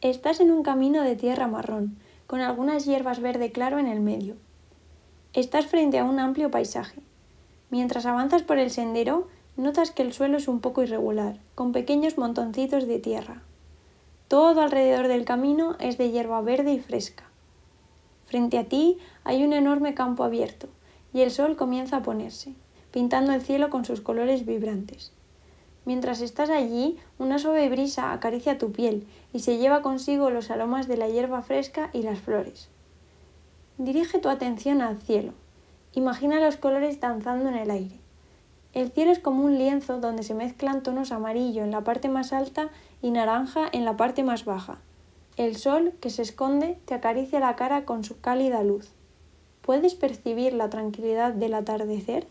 Estás en un camino de tierra marrón, con algunas hierbas verde claro en el medio. Estás frente a un amplio paisaje. Mientras avanzas por el sendero, notas que el suelo es un poco irregular, con pequeños montoncitos de tierra. Todo alrededor del camino es de hierba verde y fresca. Frente a ti hay un enorme campo abierto, y el sol comienza a ponerse, pintando el cielo con sus colores vibrantes. Mientras estás allí, una suave brisa acaricia tu piel y se lleva consigo los aromas de la hierba fresca y las flores. Dirige tu atención al cielo. Imagina los colores danzando en el aire. El cielo es como un lienzo donde se mezclan tonos amarillo en la parte más alta y naranja en la parte más baja. El sol, que se esconde, te acaricia la cara con su cálida luz. ¿Puedes percibir la tranquilidad del atardecer?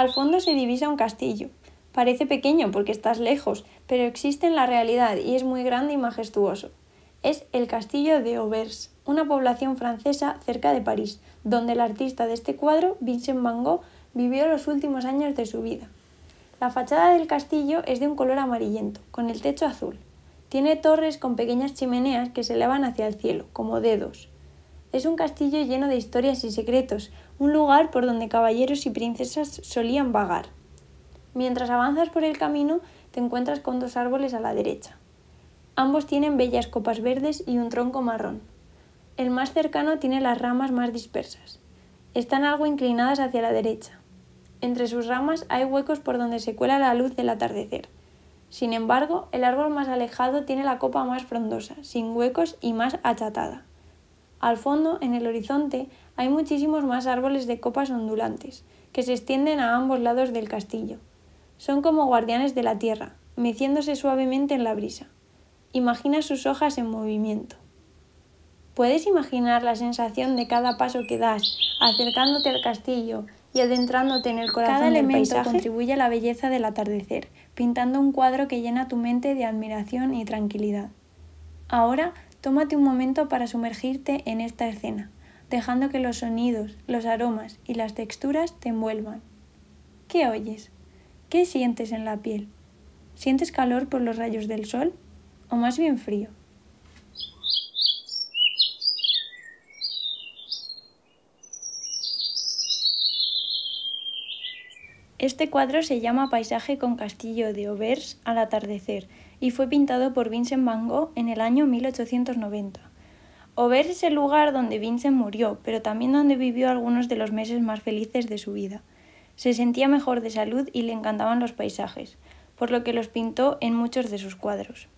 Al fondo se divisa un castillo. Parece pequeño porque estás lejos, pero existe en la realidad y es muy grande y majestuoso. Es el castillo de Auvers, una población francesa cerca de París, donde el artista de este cuadro, Vincent Van Gogh, vivió los últimos años de su vida. La fachada del castillo es de un color amarillento, con el techo azul. Tiene torres con pequeñas chimeneas que se elevan hacia el cielo, como dedos. Es un castillo lleno de historias y secretos, un lugar por donde caballeros y princesas solían vagar. Mientras avanzas por el camino, te encuentras con dos árboles a la derecha. Ambos tienen bellas copas verdes y un tronco marrón. El más cercano tiene las ramas más dispersas. Están algo inclinadas hacia la derecha. Entre sus ramas hay huecos por donde se cuela la luz del atardecer. Sin embargo, el árbol más alejado tiene la copa más frondosa, sin huecos y más achatada. Al fondo, en el horizonte, hay muchísimos más árboles de copas ondulantes, que se extienden a ambos lados del castillo. Son como guardianes de la tierra, meciéndose suavemente en la brisa. Imagina sus hojas en movimiento. ¿Puedes imaginar la sensación de cada paso que das, acercándote al castillo y adentrándote en el corazón cada elemento contribuye a la belleza del atardecer, pintando un cuadro que llena tu mente de admiración y tranquilidad. Ahora Tómate un momento para sumergirte en esta escena, dejando que los sonidos, los aromas y las texturas te envuelvan. ¿Qué oyes? ¿Qué sientes en la piel? ¿Sientes calor por los rayos del sol o más bien frío? Este cuadro se llama Paisaje con Castillo de Overs al atardecer y fue pintado por Vincent Van Gogh en el año 1890. Over es el lugar donde Vincent murió, pero también donde vivió algunos de los meses más felices de su vida. Se sentía mejor de salud y le encantaban los paisajes, por lo que los pintó en muchos de sus cuadros.